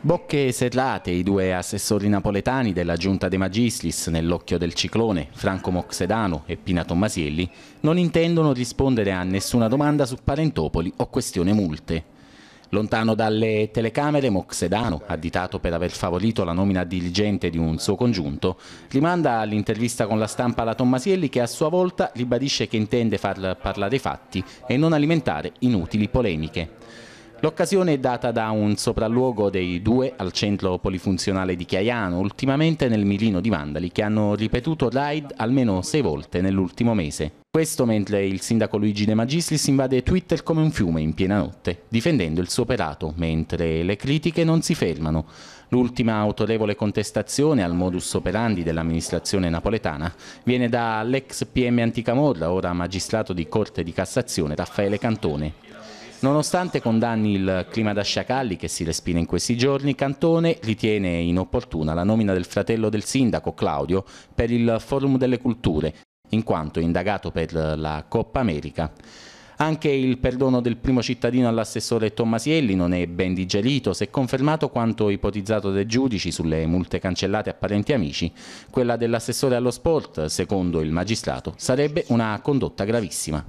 Bocche e serrate i due assessori napoletani della Giunta De Magistris nell'occhio del ciclone, Franco Moxedano e Pina Tommasielli, non intendono rispondere a nessuna domanda su Parentopoli o questione multe. Lontano dalle telecamere, Moxedano, additato per aver favorito la nomina dirigente di un suo congiunto, rimanda all'intervista con la stampa alla Tommasielli che a sua volta ribadisce che intende far parlare i fatti e non alimentare inutili polemiche. L'occasione è data da un sopralluogo dei due al centro polifunzionale di Chiaiano, ultimamente nel Milino di Vandali, che hanno ripetuto raid almeno sei volte nell'ultimo mese. Questo mentre il sindaco Luigi De Magistris invade Twitter come un fiume in piena notte, difendendo il suo operato, mentre le critiche non si fermano. L'ultima autorevole contestazione al modus operandi dell'amministrazione napoletana viene dall'ex PM Anticamorra, ora magistrato di Corte di Cassazione, Raffaele Cantone. Nonostante condanni il clima da sciacalli che si respira in questi giorni, Cantone ritiene inopportuna la nomina del fratello del sindaco Claudio per il Forum delle Culture, in quanto indagato per la Coppa America. Anche il perdono del primo cittadino all'assessore Tommasielli non è ben digerito, se confermato quanto ipotizzato dai giudici sulle multe cancellate a parenti amici. Quella dell'assessore allo sport, secondo il magistrato, sarebbe una condotta gravissima.